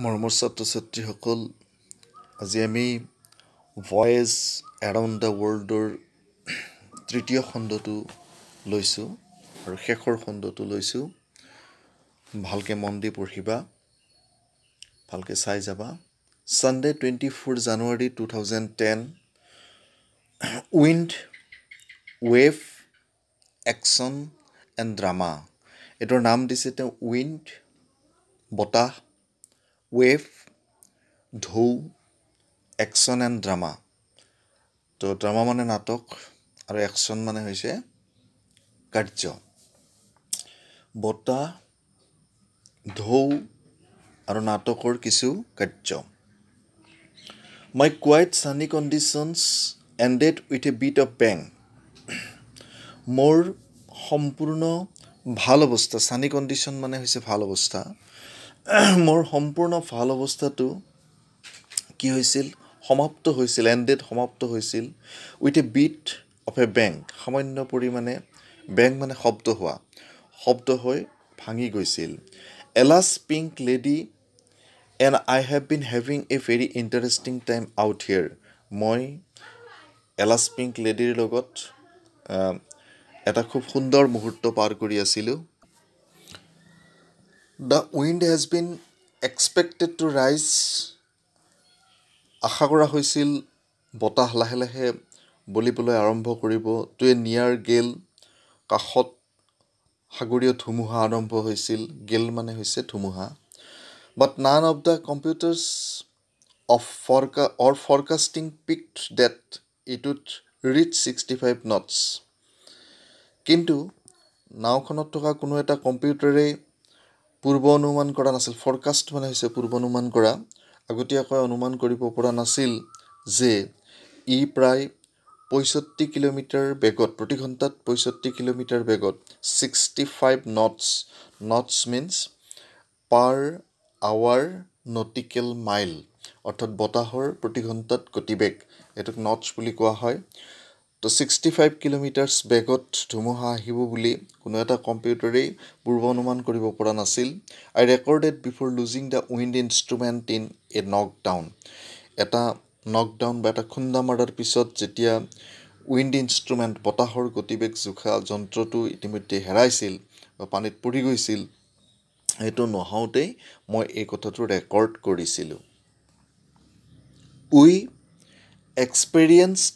মৰমৰ ছাত্ৰ ছাত্ৰীসকল আজি আমি ভয়েজ এৰাউণ্ড দ্য ৱৰ্ল্ডৰ তৃতীয় খণ্ডটো লৈছোঁ আৰু শেষৰ খণ্ডটো লৈছোঁ ভালকৈ মন দি পঢ়িবা ভালকৈ চাই যাবা Sunday twenty four January two thousand ten wind wave action and drama এইটোৰ নাম দিছে তেওঁ উইণ্ড বতাহ ৱেভ ঢৌ একশ্যন এণ্ড ড্ৰামা তো ড্ৰামা মানে নাটক আৰু একশ্যন মানে হৈছে কাৰ্য বতাহ ঢৌ আৰু নাটকৰ কিছু কাৰ্য my quite sunny conditions ended with a bit of bang মোৰ সম্পূৰ্ণ ভাল অৱস্থা ছানি কণ্ডিশ্যন মানে হৈছে ভাল অৱস্থা মোৰ সম্পূৰ্ণ ভাল অৱস্থাটো কি হৈছিল সমাপ্ত হৈছিল এণ্ডেড সমাপ্ত হৈছিল with a bit of a bang সামান্য পৰিমাণে বেংক মানে শব্দ হোৱা শব্দ হৈ ভাঙি গৈছিল Alas Pink Lady and I have been having a very interesting time out here মই এলাছ পিংক লেডিৰ লগত এটা খুব সুন্দৰ মুহূৰ্ত পাৰ কৰি আছিলোঁ the wind has been expected to rise আশা কৰা হৈছিল বতাহ লাহে লাহে বলিবলৈ আৰম্ভ কৰিব টুৱে নিয়াৰ গেল কাষত সাগৰীয় ধুমুহা আৰম্ভ হৈছিল গেল মানে হৈছে ধুমুহা but none of the computers of forecast or forecasting peak that ইটোত ৰিচ ছিক্সটি ফাইভ নটছ কিন্তু নাওখনত থকা কোনো এটা কম্পিউটাৰেই পূৰ্ব অনুমান কৰা নাছিল ফৰকাষ্ট মানে হৈছে পূৰ্ব অনুমান কৰা আগতীয়াকৈ অনুমান কৰিব পৰা নাছিল যে ই প্ৰায় পঁয়ষষ্ঠি কিলোমিটাৰ বেগত প্ৰতি ঘণ্টাত পঁয়ষষ্ঠি কিলোমিটাৰ বেগত sixty five knots knots means per hour nautical mile অৰ্থাৎ বতাহৰ প্ৰতি ঘণ্টাত গতিবেগ এইটোক নটছ বুলি কোৱা হয় তো ছিক্সটি ফাইভ কিলোমিটাৰ্ছ বেগত ধুমুহা আহিব বুলি কোনো এটা কম্পিউটাৰেই পূৰ্বানুমান কৰিব পৰা নাছিল I recorded before losing the wind instrument in a knock down এটা নকডাউন বা এটা খুন্দা মৰাৰ পিছত যেতিয়া উইণ্ড ইনষ্ট্ৰুমেণ্ট বতাহৰ গতিবেগ জোখা যন্ত্ৰটো ইতিমধ্যে হেৰাইছিল বা পানীত পৰি গৈছিল সেইটো নহওঁতেই মই এই কথাটো ৰেকৰ্ড কৰিছিলোঁ উই এক্সপেৰিয়েঞ্চড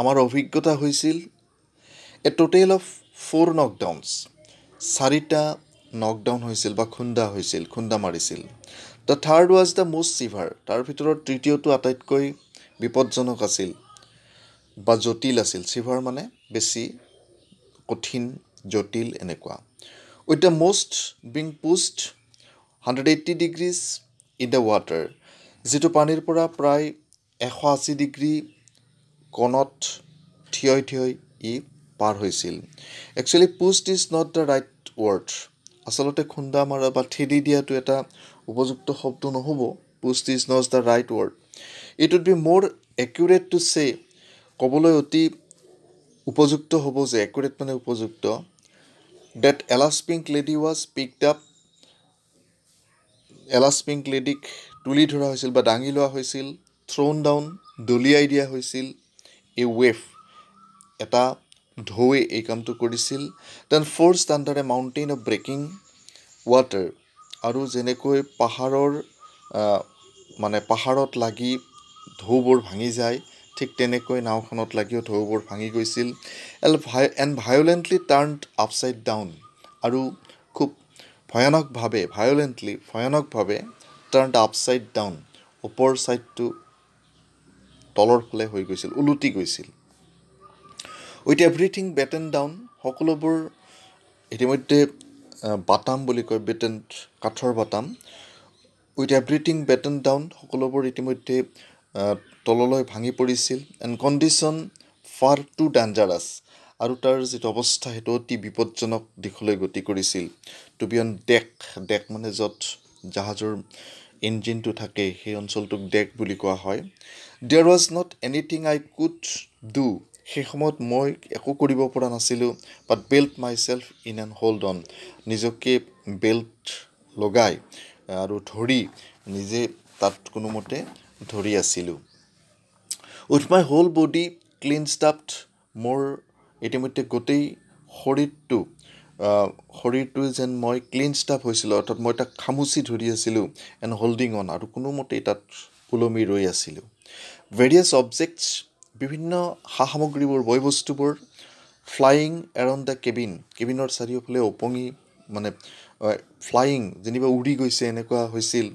আমাৰ অভিজ্ঞতা হৈছিল a total of four knockdowns চাৰিটা নকডাউন হৈছিল বা খুন্দা হৈছিল খুন্দা মাৰিছিল the third was the most severe তাৰ ভিতৰত তৃতীয়টো আটাইতকৈ বিপদজনক আছিল বা জটিল আছিল চিভাৰ মানে বেছি কঠিন জটিল এনেকুৱা with the most being pushed hundred eighty degrees in the water যিটো পানীৰ পৰা প্ৰায় এশ আশী ডিগ্ৰী কণত থিয় থিয় ই পাৰ হৈছিল actually pushed is not the right word আচলতে খুন্দা মৰা বা থেদি দিয়াটো এটা উপযুক্ত শব্দ নহ'ব pushed is not the right word it would be more accurate to say ক'বলৈ অতি উপযুক্ত হ'ব যে একুৰেট মানে উপযুক্ত that Alas Pink Lady was picked up Alas Pink লেডিক তুলি ধৰা হৈছিল বা দাঙি লোৱা হৈছিল থ্ৰ'ন ডাউন দলিয়াই দিয়া হৈছিল এই ৱেভ এটা ঢৌৱে এই কামটো কৰিছিল দেন ফ'ৰ্থ ষ্টাণ্ডাৰ্ডে মাউণ্টেইন অফ ব্ৰেকিং ৱাটাৰ আৰু যেনেকৈ পাহাৰৰ মানে পাহাৰত লাগি ঢৌবোৰ ভাঙি যায় ঠিক তেনেকৈ নাওখনত লাগিও ঢৌবোৰ ভাঙি গৈছিল এণ্ড ভাই and violently turn upside down আৰু খুব ভয়ানকভাৱে ভায়লেণ্টলি ভয়ানকভাৱে টাৰ্ণ আপচাইড ডাউন ওপৰ ছাইডটো তলৰ ফালে হৈ গৈছিল ওলটি গৈছিল উইথ এভৰিথিং এণ্ড ডাউন সকলোবোৰ ইতিমধ্যে বাটাম বুলি কয় বেট এণ্ড কাঠৰ বাটাম with everything beat and down সকলোবোৰ ইতিমধ্যে তললৈ ভাঙি পৰিছিল and condition far too dangerous আৰু তাৰ যিটো অৱস্থা সেইটো অতি বিপদজনক দিশলৈ গতি কৰিছিল to be on deck deck মানে য'ত জাহাজৰ ইঞ্জিনটো থাকে সেই অঞ্চলটোক ডেক বুলি কোৱা হয় there was not anything I could do সেই সময়ত মই একো কৰিব পৰা নাছিলোঁ but belt myself in and hold on নিজকে বেল্ট লগাই আৰু ধৰি নিজে তাত কোনোমতে ধৰি আছিলোঁ with my whole body clean strapped মোৰ ইতিমধ্যে গোটেই শৰীৰটো শৰীৰটোৱে যেন মই ক্লিন ষ্টাফ হৈছিলোঁ অৰ্থাৎ মই তাক খামুচি ধৰি আছিলোঁ এণ্ড হোল্ডিং অন আৰু কোনোমতেই তাত ওলমি ৰৈ আছিলোঁ ভেৰিয়াছ অবজেক্টছ বিভিন্ন সা সামগ্ৰীবোৰ বয় বস্তুবোৰ ফ্লাইং এৰাউণ্ড দ্য কেবিন কেবিনৰ চাৰিওফালে ওপঙি মানে ফ্লাইং যেনিবা উৰি গৈছে এনেকুৱা হৈছিল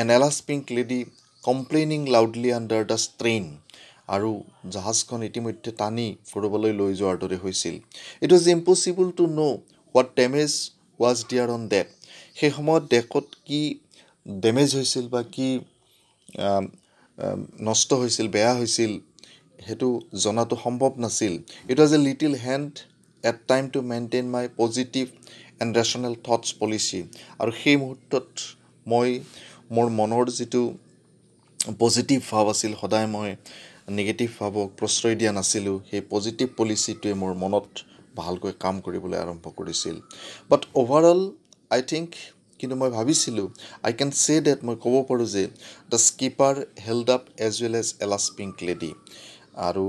and Alas Pink Lady complaining loudly under the strain আৰু জাহাজখন ইতিমধ্যে টানি ফুৰিবলৈ লৈ যোৱাৰ দৰে হৈছিল it was impossible to know' what damage was there on deck সেই সময়ত ডেকত কি ডেমেজ হৈছিল বা কি নষ্ট হৈছিল বেয়া হৈছিল সেইটো জনাটো সম্ভৱ নাছিল it was a little hard at time to maintain my positive and rational thoughts policy আৰু সেই মুহূৰ্তত মই মোৰ মনৰ যিটো পজিটিভ ভাৱ আছিল সদায় মই নিগেটিভ ভাৱক প্ৰশ্ৰয় দিয়া নাছিলোঁ সেই পজিটিভ পলিচিটোৱে মোৰ মনত ভালকৈ কাম কৰিবলৈ আৰম্ভ কৰিছিল বাট অ'ভাৰঅল আই থিংক কিন্তু মই ভাবিছিলোঁ আই কেন চে ডেট মই ক'ব পাৰোঁ যে the skipper held up as well as Alas Pink Lady আৰু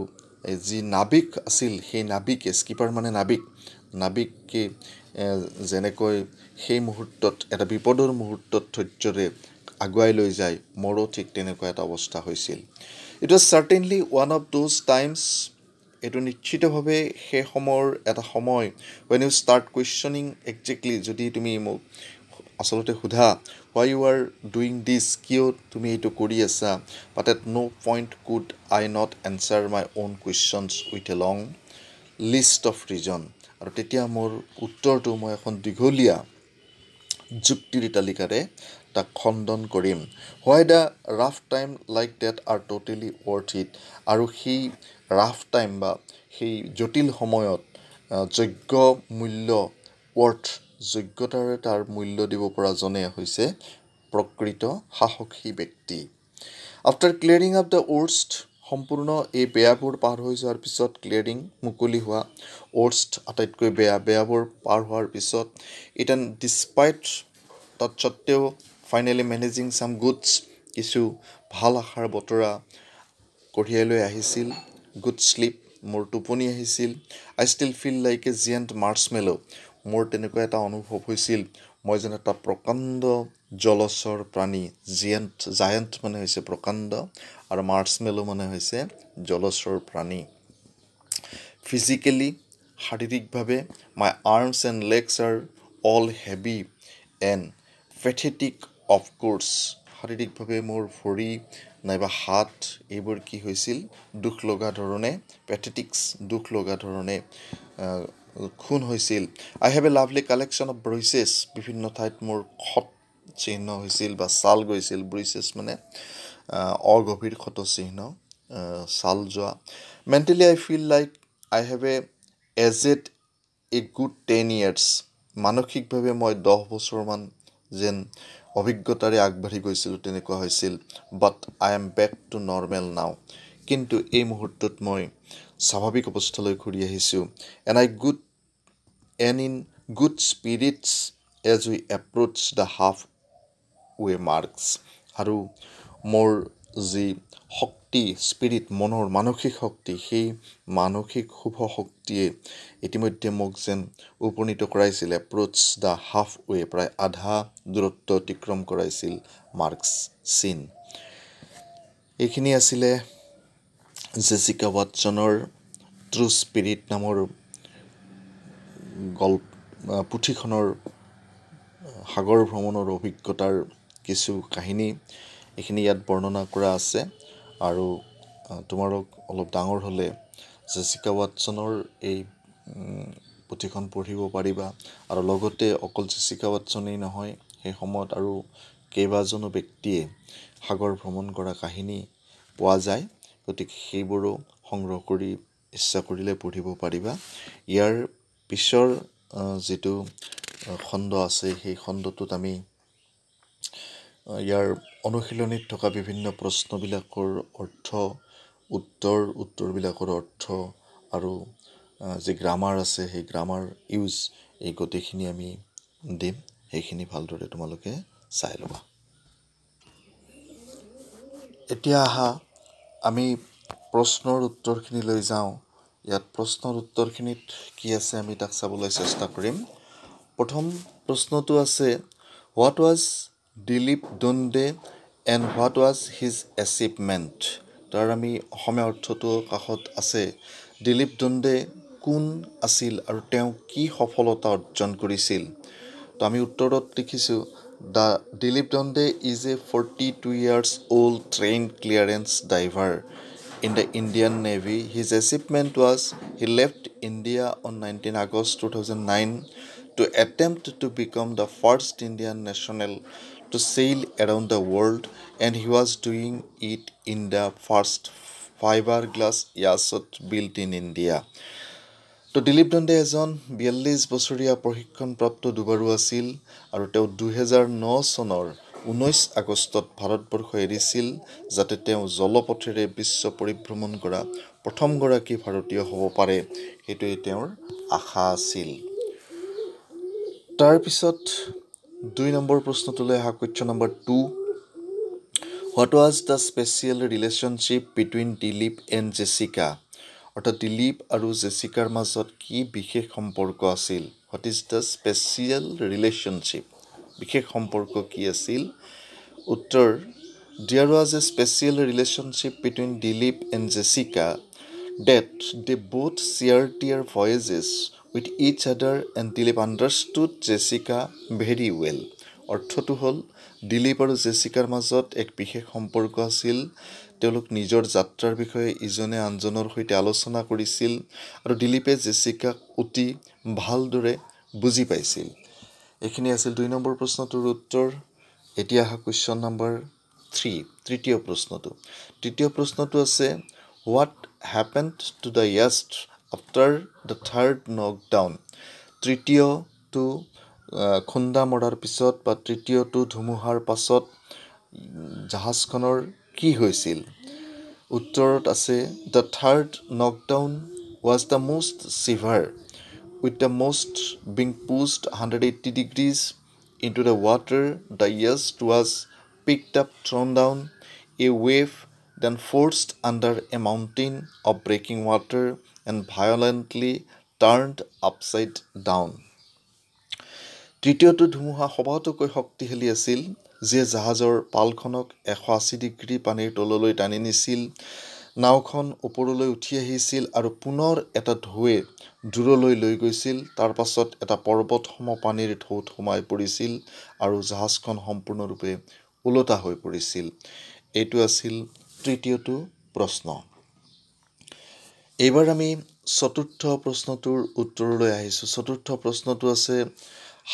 যি নাবিক আছিল সেই নাবিকে স্কিপাৰ মানে নাবিক নাবিকে যেনেকৈ সেই মুহূৰ্তত এটা বিপদৰ মুহূৰ্তত ধৈৰ্যৰে আগুৱাই লৈ যায় মোৰো ঠিক তেনেকুৱা এটা অৱস্থা হৈছিল it was certainly one of those times এইটো নিশ্চিতভাৱে সেই সময়ৰ এটা সময় when you start questioning exactly যদি তুমি মোক আচলতে সোধা why you are doing this কিয় তুমি এইটো কৰি আছা but at no' point could I not answer my own questions with a long list of reason আৰু তেতিয়া মোৰ উত্তৰটো মই এখন দীঘলীয়া যুক্তিৰ তালিকাৰে তাক খণ্ডন কৰিম why the rough time like that are totally worth it আৰু সেই ৰাফ টাইম বা সেই জটিল সময়ত যজ্ঞ মূল্য ৱৰ্থ যোগ্যতাৰে তাৰ মূল্য দিব পৰাজনে হৈছে প্ৰকৃত সাহসী ব্যক্তি after clearing up the worst সম্পূৰ্ণ এই বেয়াবোৰ পাৰ হৈ যোৱাৰ পিছত ক্লিয়াৰিং মুকলি হোৱা ৱৰ্ষ্ট আটাইতকৈ বেয়া বেয়াবোৰ পাৰ হোৱাৰ পিছত ইটেন ডিছপাইট তৎস্বত্তেও ফাইনেলি মেনেজিং ছাম গুডছ কিছু ভাল আশাৰ বতৰা কঢ়িয়াই লৈ আহিছিল গুড শ্লিপ মোৰ টোপনি আহিছিল I still feel like a giant marsh marshmallow' মোৰ তেনেকুৱা এটা অনুভৱ হৈছিল মই যেন এটা প্ৰকাণ্ড জলচৰ প্ৰাণী জিয়েণ্ট জায়েণ্ট মানে হৈছে প্ৰকাণ্ড আৰু মাৰ্চ মাৰ্চমেল' মানে হৈছে জলচৰ প্ৰাণী ফিজিকেলি শাৰীৰিকভাৱে my arms and legs are all heavy and pathetic of course শাৰীৰিকভাৱে মোৰ ভৰি নাইবা হাত এইবোৰ কি হৈছিল দুখ লগা ধৰণে পেথেটিক্স দুখ লগা ধৰণে খুন হৈছিল I have a lovely collection of bruises বিভিন্ন ঠাইত মোৰ খত চিহ্ন হৈছিল বা ছাল গৈছিল ব্ৰইচেছ মানে অগভীৰ চিহ্ন ছাল যোৱা mentally I feel like I have a aged a good ten years মানসিকভাৱে মই দহ বছৰমান যেন অভিজ্ঞতাৰে আগবাঢ়ি গৈছিলোঁ তেনেকুৱা হৈছিল but I am back to normal now কিন্তু এই মুহূৰ্তত মই স্বাভাৱিক অৱস্থালৈ ঘূৰি আহিছোঁ and I good and in good spirits as we approach the half way marks আৰু মোৰ যি শক্তি স্পিৰিট মনৰ মানসিক শক্তি সেই মানসিক শুভ শক্তিয়ে ইতিমধ্যে মোক যেন উপনীত কৰাইছিল এপ্ৰ'চ দ্য হাফৱে প্ৰায় আধা দূৰত্ব অতিক্ৰম কৰাইছিল মাৰ্কছ চীন এইখিনি আছিলে জেচিকা ৱাটছনৰ ট্ৰু স্পিৰিট নামৰ গল্প পুথিখনৰ সাগৰ ভ্ৰমণৰ অভিজ্ঞতাৰ কিছু কাহিনী এইখিনি ইয়াত বৰ্ণনা কৰা আছে আৰু তোমাৰক অলপ ডাঙৰ হ'লে জেচিকা ৱাটছনৰ এই পুথিখন পঢ়িব পাৰিবা আৰু লগতে অকল জেচিকা ৱাটছনেই নহয় সেই সময়ত আৰু কেইবাজনো ব্যক্তিয়ে সাগৰ ভ্ৰমণ কৰা কাহিনী পোৱা যায় গতিকে সেইবোৰো সংগ্ৰহ কৰি ইচ্ছা কৰিলে পঢ়িব পাৰিবা ইয়াৰ পিছৰ যিটো খণ্ড আছে সেই খণ্ডটোত আমি ইয়াৰ অনুশীলনীত থকা বিভিন্ন প্ৰশ্নবিলাকৰ অৰ্থ উত্তৰ উত্তৰবিলাকৰ অৰ্থ আৰু যি গ্ৰামাৰ আছে সেই গ্ৰামাৰ ইউজ এই গোটেইখিনি আমি দিম সেইখিনি ভালদৰে তোমালোকে চাই ল'বা এতিয়া আহা আমি প্ৰশ্নৰ উত্তৰখিনিলৈ যাওঁ ইয়াত প্ৰশ্নৰ উত্তৰখিনিত কি আছে আমি তাক চাবলৈ চেষ্টা কৰিম প্ৰথম প্ৰশ্নটো আছে what was Dilip Donde and what was his achievement তাৰ আমি অসমীয়া অৰ্থটো কাষত আছে দিলীপ দোন্দে কোন আছিল আৰু তেওঁ কি সফলতা অৰ্জন কৰিছিল তো আমি উত্তৰত লিখিছোঁ the Dilip Donde is a forty two years old train clearance the Indian navy his achievement was he left India on nineteen August two thousand nine to attempt to become the first Indian national to sail around the world and he was doing it in the first fiberglass yacht built in India. তো দিলীপ দণ্ডে এজন বিয়াল্লিছ বছৰীয়া প্ৰশিক্ষণপ্ৰাপ্ত ডুবাৰু আছিল আৰু তেওঁ দুহেজাৰ ন চনৰ ঊনৈছ আগষ্টত ভাৰতবৰ্ষ এৰিছিল যাতে তেওঁ জলপথেৰে বিশ্ব পৰিভ্ৰমণ কৰা প্ৰথমগৰাকী ভাৰতীয় হ'ব পাৰে সেইটোৱেই তেওঁৰ আশা আছিল তাৰপিছত দুই নম্বৰ প্ৰশ্নটোলৈ অহা question number two what was the special relationship between Dilip and Jessica অৰ্থাৎ দিলীপ আৰু জেচিকাৰ মাজত কি বিশেষ সম্পৰ্ক আছিল what is the special relationship বিশেষ সম্পৰ্ক কি আছিল উত্তৰ there was a special relationship between Dilip and Jessica that they both share their voyages with each other and Dilip understood Jessica very well অৰ্থটো হ'ল দিলীপ আৰু জেচিকাৰ মাজত এক বিশেষ সম্পৰ্ক আছিল তেওঁলোক নিজৰ যাত্ৰাৰ বিষয়ে ইজনে আনজনৰ সৈতে আলোচনা কৰিছিল আৰু দিলীপে জেচিকাক অতি ভালদৰে বুজি পাইছিল এইখিনি আছিল দুই নম্বৰ প্ৰশ্নটোৰ উত্তৰ এতিয়া অহা কুৱেশ্যন নম্বৰ থ্ৰী তৃতীয় প্ৰশ্নটো তৃতীয় প্ৰশ্নটো আছে what happened to the yacht after the third knock down তৃতীয়টো খুন্দা মৰাৰ পিছত বা তৃতীয়টো ধুমুহাৰ পাছত জাহাজখনৰ কি হৈছিল উত্তৰত আছে the third knock down was the most severe with the most being pushed hundred eighty degrees into the water the yacht was picked up thrown down a wave then forced under a mountain of breaking water and violently turned upside down তৃতীয়টো ধুমুহা সবাতোকৈ শক্তিশালী আছিল যিয়ে জাহাজৰ পালখনক এশ আশী degree পানীৰ তললৈ টানি নিছিল নাওখন ওপৰলৈ উঠি আহিছিল আৰু পুনৰ এটা ঢৌৱে দূৰলৈ লৈ গৈছিল তাৰ পাছত এটা পৰ্বত সম পানীৰ ঢৌত সোমাই পৰিছিল আৰু জাহাজখন সম্পূৰ্ণৰূপে ওলোটা হৈ পৰিছিল এইটো আছিল তৃতীয়টো প্ৰশ্ন এইবাৰ আমি চতুৰ্থ প্ৰশ্নটোৰ উত্তৰলৈ আহিছোঁ চতুৰ্থ প্ৰশ্নটো আছে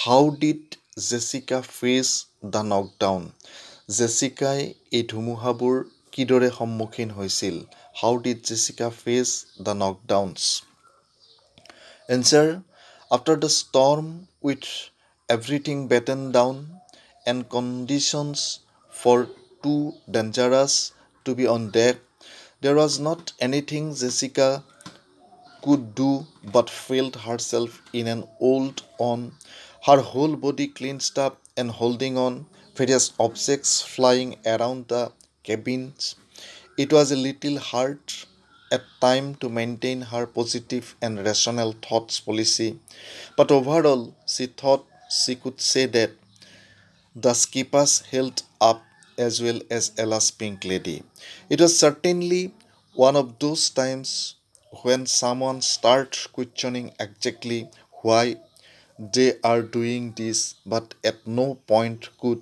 how did Jessica face the knockdown জেচিকাই এই ধুমুহাবোৰ কিদৰে সন্মুখীন হৈছিল how did Jessica face the knockdowns answer after the storm with everything battened down and conditions far too dangerous to be on deck There was not anything Jessica could do but felt herself in an old on, her whole body clenched up and holding on, various objects flying around the cabins. It was a little hard at time to maintain her positive and rational thoughts policy, but overall she thought she could say that the skippers held up as well as Ella's Pink Lady. It was certainly one of those times when someone starts questioning exactly why they are doing this, but at no point could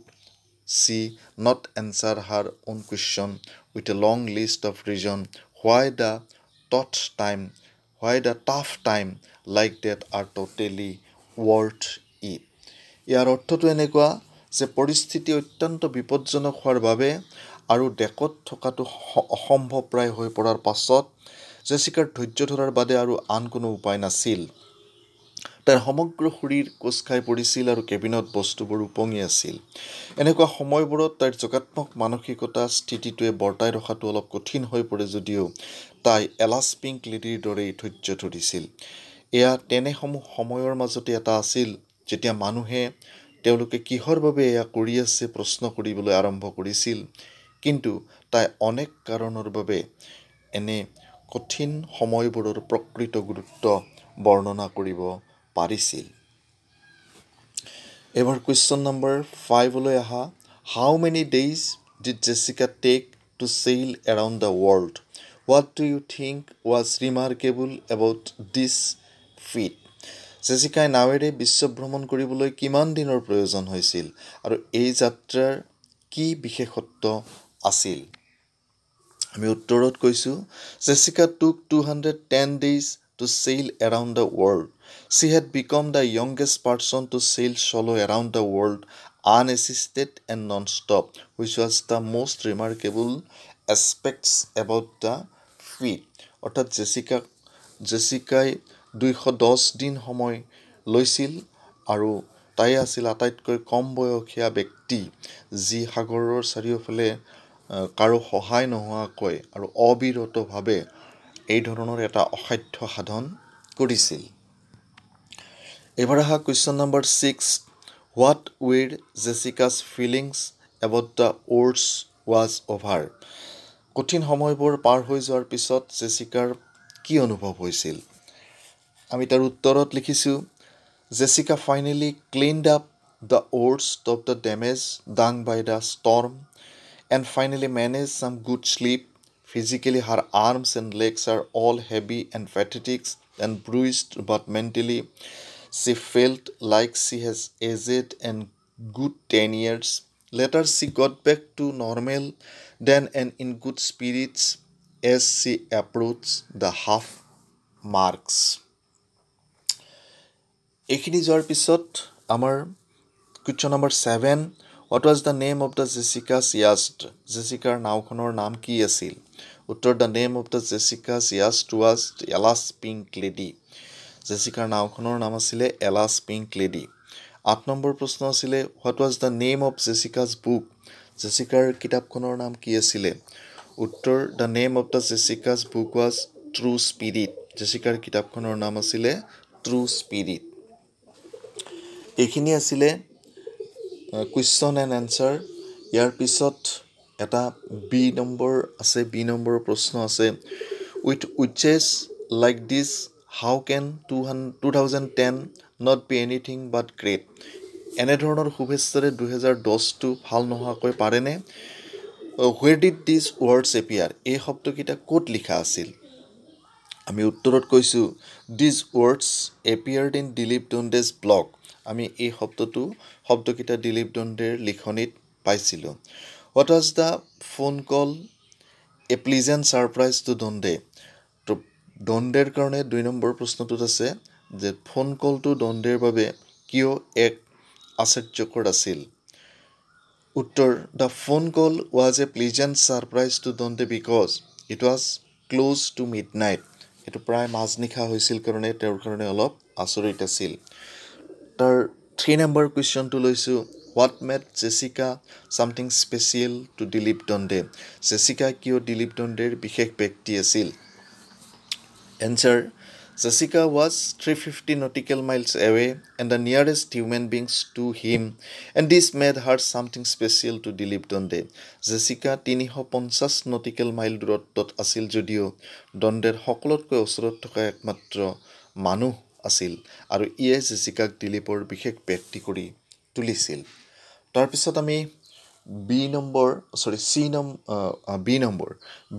she not answer her own question with a long list of reasons why the tough time, why the tough time like that are totally worth it. ইয়াৰ অৰ্থটো এনেকুৱা যে পৰিস্থিতি অত্যন্ত বিপদজনক হোৱাৰ বাবে আৰু ডেকত থকাটো অসম্ভৱ প্ৰায় হৈ পৰাৰ পাছত জেচিকাৰ ধৈৰ্য ধৰাৰ বাদে আৰু আন কোনো উপায় নাছিল তাইৰ সমগ্ৰ শৰীৰ কোচ খাই পৰিছিল আৰু কেবিনত বস্তুবোৰ উপঙি আছিল এনেকুৱা সময়বোৰত তাইৰ যোগাত্মক মানসিকতা স্থিতিটোৱে বৰ্তাই ৰখাটো অলপ কঠিন হৈ পৰে যদিও তাই এলাছ পিংক লেডিৰ দৰেই ধৈৰ্য ধৰিছিল এয়া তেনেসমূহ সময়ৰ মাজতে এটা আছিল যেতিয়া মানুহে তেওঁলোকে কিহৰ বাবে এয়া কৰি আছে প্ৰশ্ন কৰিবলৈ আৰম্ভ কৰিছিল কিন্তু তাই অনেক কাৰণৰ বাবে এনে কঠিন সময়বোৰৰ প্ৰকৃত গুৰুত্ব বৰ্ণনা কৰিব পাৰিছিল এবাৰ কুৱেশ্যন নম্বৰ ফাইভলৈ অহা how many days did Jessica take to sail around the world what do you think was remarkable about this feat জেচিকাই নাৱেৰে বিশ্ব ভ্ৰমণ কৰিবলৈ কিমান দিনৰ প্ৰয়োজন হৈছিল আৰু এই যাত্ৰাৰ কি বিশেষত্ব আছিল আমি উত্তৰত কৈছোঁ Jessica took two hundred ten days to sail around the world she had become the youngest person to sail solo' around the world unassisted and non stop which was the most remarkable aspects about the feat অৰ্থাৎ জেচিকাক জেচিকাই দুইশ দহ দিন সময় লৈছিল আৰু তাই আছিল আটাইতকৈ কম বয়সীয়া ব্যক্তি যি সাগৰৰ চাৰিওফালে কাৰো সহায় নোহোৱাকৈ আৰু অবিৰতভাৱে এই ধৰণৰ এটা অসাধ্য সাধন কৰিছিল এইবাৰ অহা question number six what were Jessica's feelings about the ৱৰ্ডছ ৱাজ অভাৰ কঠিন সময়বোৰ পাৰ হৈ যোৱাৰ পিছত জেচিকাৰ কি অনুভৱ হৈছিল আমি তাৰ উত্তৰত লিখিছোঁ Jessica finally cleaned up the অ'ৰ্ডছ of the damage done by the storm and finally managed some good sleep. Physically, her arms and legs are all heavy and fatigued and bruised, but mentally, she felt like she has aged in good 10 years. Later, she got back to normal, then and in good spirits as she approached the half marks. এইখিনি যোৱাৰ পিছত আমাৰ question number seven what was the name of the Jessica yacht জেচিকাৰ নাওখনৰ নাম কি আছিল উত্তৰ the name of the Jessica yacht was Ella's Pink Lady জেচিকাৰ নাওখনৰ নাম আছিলে এলাছ পিংক লেডি আঠ নম্বৰ প্ৰশ্ন আছিলে what was the name of Jessica's book জেচিকাৰ কিতাপখনৰ নাম কি আছিলে উত্তৰ the name of the Jessica's book was True Spirit জেচিকাৰ কিতাপখনৰ নাম আছিলে ট্ৰু স্পিৰিট এইখিনি আছিলে কুৱেশ্যন এণ্ড এনচাৰ ইয়াৰ পিছত এটা বি নম্বৰ আছে বি নম্বৰৰ প্ৰশ্ন আছে with wishes like this how can two hundred two thousand ten not be anything but great এনেধৰণৰ শুভেচ্ছাৰে দুহেজাৰ দহটো ভাল নোহোৱাকৈ পাৰেনে where did this words appear এই শব্দকেইটা ক'ত লিখা আছিল আমি উত্তৰত কৈছোঁ this words appeared in Dilip Donde's blog আমি এই শব্দটো শব্দকেইটা দিলীপ দণ্ডেৰ লিখনিত পাইছিলোঁ what was the phone call a pleasant surprise to Donde তো দণ্ডেৰ কাৰণে দুই নম্বৰ প্ৰশ্নটোত আছে যে ফোন কলটো দণ্ডেৰ বাবে কিয় এক আশ্চৰ্যকৰ আছিল উত্তৰ the phone call was a pleasant surprise to Donde because it was close to midnight সেইটো প্ৰায় মাজনিশা হৈছিল কাৰণে তেওঁৰ কাৰণে অলপ আচৰিত আছিল চেপ্টাৰ থ্ৰী নম্বৰ কুৱেশ্যনটো লৈছোঁ what made Jessica something special to Dilip Donde Jessica কিয় দিলীপ দণ্ডেৰ বিশেষ ব্যক্তি আছিল answer Jessica was three fifty nautical miles away and the nearest human beings to him and this made her something special to Dilip Donde Jessica তিনিশ পঞ্চাছ nautical mile দূৰত্বত আছিল যদিও দণ্ডেৰ সকলোতকৈ ওচৰত থকা একমাত্ৰ মানুহ আছিল আৰু ইয়ে জেচিকাক দিলীপৰ বিশেষ ব্যক্তি কৰি তুলিছিল তাৰপিছত আমি বি নম্বৰ চৰি চি নম বি নম্বৰ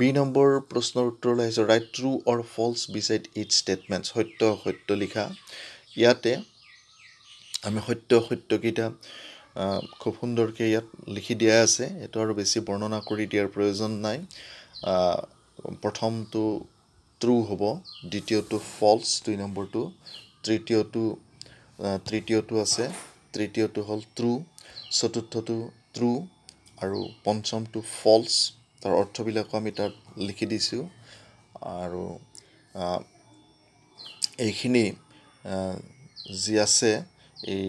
বি নম্বৰ প্ৰশ্নৰ উত্তৰলৈ আহিছোঁ right true or false beside it statements সত্য সত্য লিখা ইয়াতে আমি সত্য সত্যকেইটা খুব সুন্দৰকৈ ইয়াত লিখি দিয়া আছে এইটো আৰু বেছি বৰ্ণনা কৰি দিয়াৰ প্ৰয়োজন নাই প্ৰথমটো ট্ৰু হ'ব দ্বিতীয়টো ফল্ছ দুই নম্বৰটো তৃতীয়টো তৃতীয়টো আছে তৃতীয়টো হ'ল ট্ৰু চতুৰ্থটো ট্ৰু আৰু পঞ্চমটো ফল্ছ তাৰ অৰ্থবিলাকো আমি তাত লিখি দিছোঁ আৰু এইখিনি যি আছে এই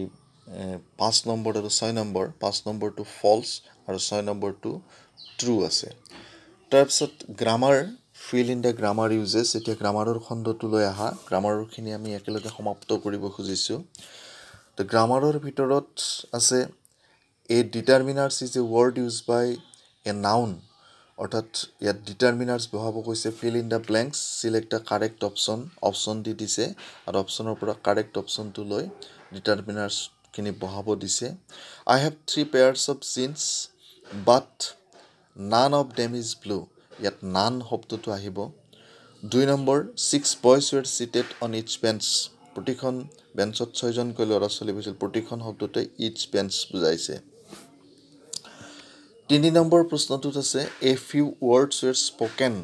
পাঁচ নম্বৰ আৰু ছয় নম্বৰ পাঁচ নম্বৰটো ফল্ছ আৰু ছয় নম্বৰটো ট্ৰু আছে তাৰপিছত grammar fill in the grammar uses এতিয়া গ্ৰামাৰৰ খণ্ডটো লৈ আহা গ্ৰামাৰৰখিনি আমি একেলগে সমাপ্ত কৰিব খুজিছোঁ তো গ্ৰামাৰৰ ভিতৰত আছে a determiners is a word use by a noun অৰ্থাৎ ইয়াত ডিটাৰমিনাৰ্ছ বহাব কৈছে fill in the blanks select the correct option option দি দিছে আৰু অপশ্যনৰ পৰা কাৰেক্ট অপশ্যনটো লৈ ডিটাৰমিনাৰ্ছখিনি বহাব দিছে I have three pairs of jeans but none of them is blue ইয়াত নান শব্দটো আহিব দুই number six boys were seated on each bench প্ৰতিখন বেঞ্চত ছয়জনকৈ ল'ৰা ছোৱালী বহিছিল প্ৰতিখন শব্দতে ইচ বেঞ্চ বুজাইছে তিনি নম্বৰ প্ৰশ্নটোত আছে a few words were spoken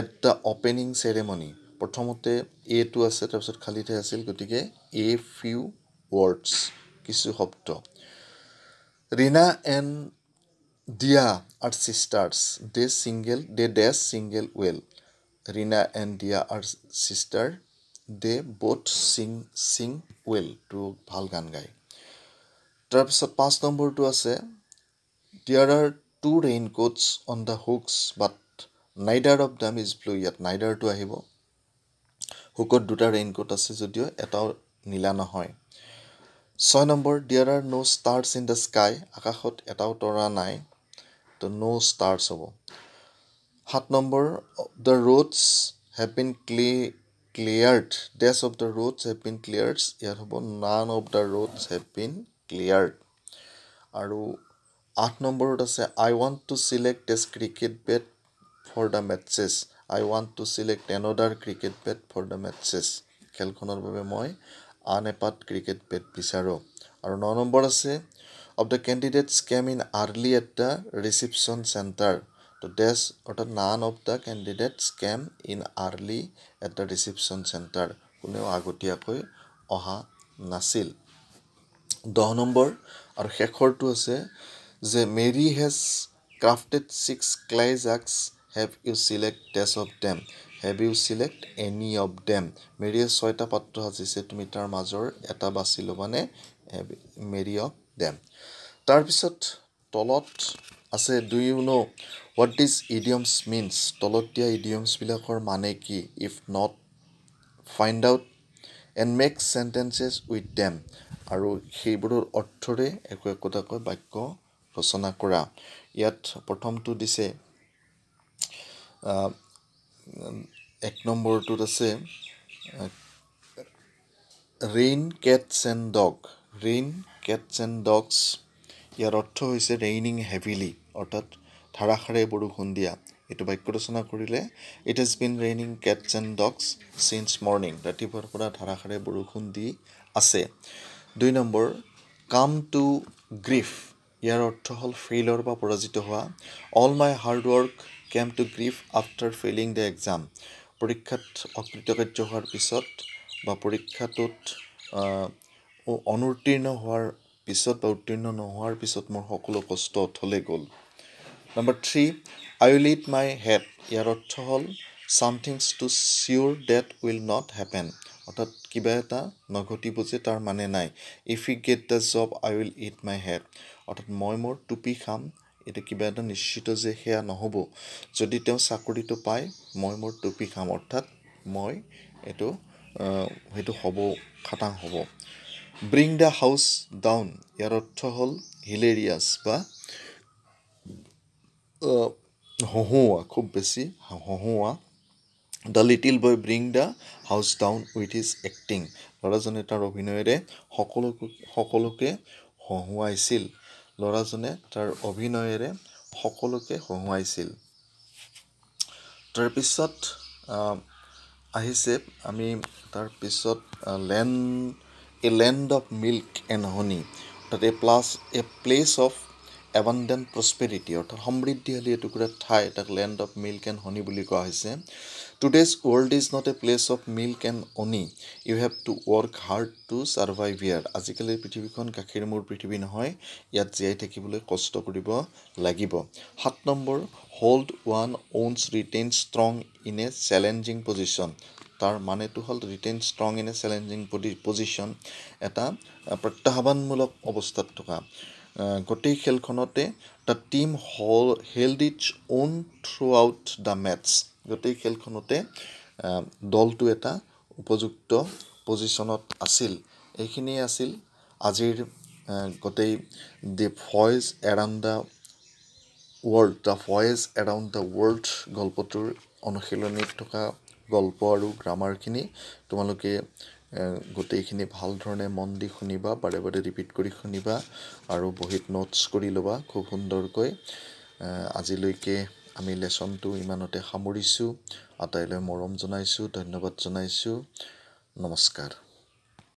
at the opening ceremony প্ৰথমতে এটো আছে তাৰপিছত খালী ঠাই আছিল গতিকে এ ফিউ ৱৰ্ডছ কিছু শব্দ Reena and Diya are sisters they single they ডেছ single well Reena and Diya are sister they both sing sing well too ভাল গান গায় তাৰপিছত পাঁচ নম্বৰটো আছে there are two raincoats on the hooks but neither of them is blue ইয়াত নাইডাৰটো আহিব হুকত দুটা ৰেইনকোট আছে যদিও এটাও নীলা নহয় ছয় number there are no' stars in the sky আকাশত এটাও তৰা নাই তো ন' ষ্টাৰ্ছ হ'ব সাত number of the roads have been ক্লি ক্লিয়াৰ্ড ডেছ of the roads have been cleared ইয়াত হ'ব none of the roads have been cleared আৰু আঠ নম্বৰত আছে আই ৱান্ট টু চিলেক্ট ডেছ cricket bat for the matches I want to select another cricket bat for the matches খেলখনৰ বাবে মই আন এপাত ক্ৰিকেট বেট বিচাৰোঁ আৰু ন নম্বৰ আছে of the candidate came in early at the reception centre তো ডেছ অৰ্থাৎ none of the candidate came in early at the reception centre কোনেও আগতীয়াকৈ অহা নাছিল দহ নম্বৰ আৰু শেষৰটো আছে যে Mary has crafted six clay jugs have you select ডেছ of them have you select any of them মেৰীয়ে ছয়টা পাত্ৰ সাজিছে তুমি তাৰ মাজৰ এটা বাছি ল'বানে মেৰী অফ দেম তাৰপিছত তলত আছে do you know' what these idioms means তলত দিয়া ইডিয়মছবিলাকৰ মানে কি if not find out and make sentences with them আৰু সেইবোৰৰ অৰ্থৰে একো একোটাকৈ বাক্য ৰচনা কৰা ইয়াত প্ৰথমটো দিছে এক নম্বৰটোত আছে rain cats and dog rain cats and dogs ইয়াৰ অৰ্থ হৈছে ৰেইনিং হেভিলি অৰ্থাৎ ধাৰাসাৰে বৰষুণ দিয়া এইটো বাক্য ৰচনা কৰিলে it has been raining cats and dogs since morning ৰাতিপুৱাৰ পৰা ধাৰাসাৰে বৰষুণ দি আছে দুই নম্বৰ কাম টু গ্ৰীফ ইয়াৰ অৰ্থ হ'ল ফেইলৰ পৰা পৰাজিত হোৱা all my hard work came to grief after failing the exam পৰীক্ষাত অকৃতকাৰ্য হোৱাৰ পিছত বা পৰীক্ষাটোত অনুত্তীৰ্ণ হোৱাৰ পিছত বা উত্তীৰ্ণ নোহোৱাৰ পিছত মোৰ সকলো কষ্ট অথলে গ'ল number three I will eat my head ইয়াৰ অৰ্থ হ'ল something's to sure that will not happen অৰ্থাৎ কিবা এটা নঘটিব যে তাৰ মানে নাই if you get the job I will eat my head অৰ্থাৎ মই মোৰ টুপি খাম এইটো কিবা এটা নিশ্চিত যে সেয়া নহ'ব যদি তেওঁ চাকৰিটো পায় মই মোৰ টুপি খাম অৰ্থাৎ মই এইটো সেইটো হ'ব খাটাং হ'ব ব্ৰিং দ্য হাউচ ডাউন ইয়াৰ অৰ্থ হ'ল হিলেৰিয়াছ বা হহোঁৱা খুব বেছি হহোঁৱা the little boy bring the house down with is acting ল'ৰাজনে তাৰ অভিনয়েৰে সকলোক সকলোকে হহোঁৱাইছিল ল'ৰাজনে তাৰ অভিনয়েৰে সকলোকে হহোঁৱাইছিল তাৰপিছত আহিছে আমি তাৰপিছত land a land of milk and honey অৰ্থাৎ a place a place of abundant prosperity অৰ্থাৎ সমৃদ্ধিশালী এটুকুৰা ঠাই তাক land of milk and honey বুলি কোৱা হৈছে today's world is not a place of milk and honey you have to work hard to survive ইয়াৰ আজিকালি পৃথিৱীখন গাখীৰ মূৰ পৃথিৱী নহয় ইয়াত জীয়াই থাকিবলৈ কষ্ট কৰিব লাগিব সাত number hold one owns retain strong in a challenging position তাৰ মানেটো হ'ল retain strong in a challenging position এটা প্ৰত্যাহ্বানমূলক অৱস্থাত থকা গোটেই খেলখনতে the team hold held its own throughout the match গোটেই খেলখনতে দলটো এটা উপযুক্ত পজিশ্যনত আছিল এইখিনিয়ে আছিল আজিৰ গোটেই the voice around the world the voice around the world গল্পটোৰ অনুশীলনীত থকা গল্প আৰু গ্ৰামাৰখিনি তোমালোকে গোটেইখিনি ভাল ধৰণে মন দি শুনিবা বাৰে বাৰে ৰিপিট কৰি শুনিবা আৰু বহীত নোটছ কৰি ল'বা খুব সুন্দৰকৈ আজিলৈকে আমি লেচনটো ইমানতে সামৰিছোঁ আটাইলৈ মৰম জনাইছোঁ ধন্যবাদ জনাইছোঁ নমস্কাৰ